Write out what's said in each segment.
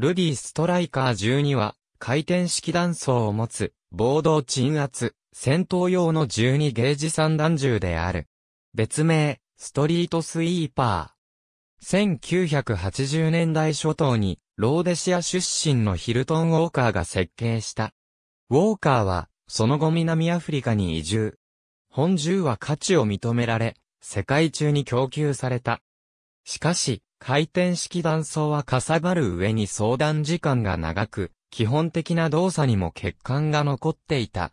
ルビーストライカー12は、回転式弾倉を持つ、暴動鎮圧、戦闘用の12ゲージ散弾銃である。別名、ストリートスイーパー。1980年代初頭に、ローデシア出身のヒルトン・ウォーカーが設計した。ウォーカーは、その後南アフリカに移住。本銃は価値を認められ、世界中に供給された。しかし、回転式断層はかさばる上に相談時間が長く、基本的な動作にも欠陥が残っていた。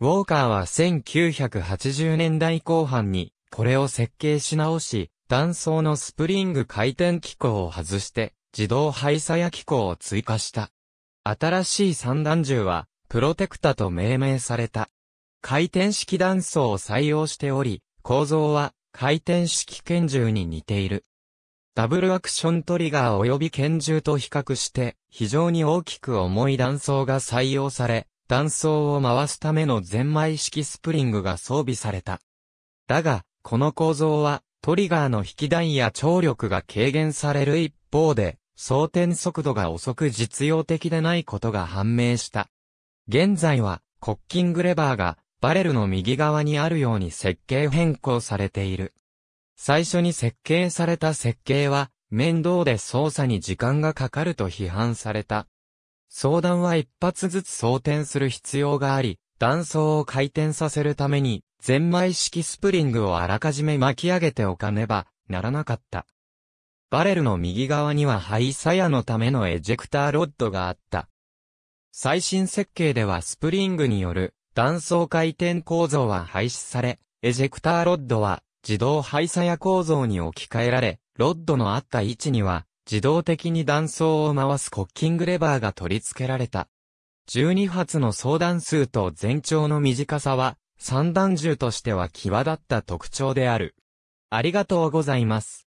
ウォーカーは1980年代後半に、これを設計し直し、断層のスプリング回転機構を外して、自動廃車や機構を追加した。新しい三段銃は、プロテクタと命名された。回転式断層を採用しており、構造は回転式拳銃に似ている。ダブルアクショントリガー及び拳銃と比較して非常に大きく重い弾倉が採用され、弾倉を回すためのゼンマイ式スプリングが装備された。だが、この構造はトリガーの引き弾や張力が軽減される一方で、装填速度が遅く実用的でないことが判明した。現在は、コッキングレバーが、バレルの右側にあるように設計変更されている。最初に設計された設計は、面倒で操作に時間がかかると批判された。相談は一発ずつ装填する必要があり、断層を回転させるために、ゼンマイ式スプリングをあらかじめ巻き上げておかねばならなかった。バレルの右側には灰鞘のためのエジェクターロッドがあった。最新設計ではスプリングによる断層回転構造は廃止され、エジェクターロッドは自動配車や構造に置き換えられ、ロッドのあった位置には、自動的に断層を回すコッキングレバーが取り付けられた。12発の相談数と全長の短さは、三段銃としては際立った特徴である。ありがとうございます。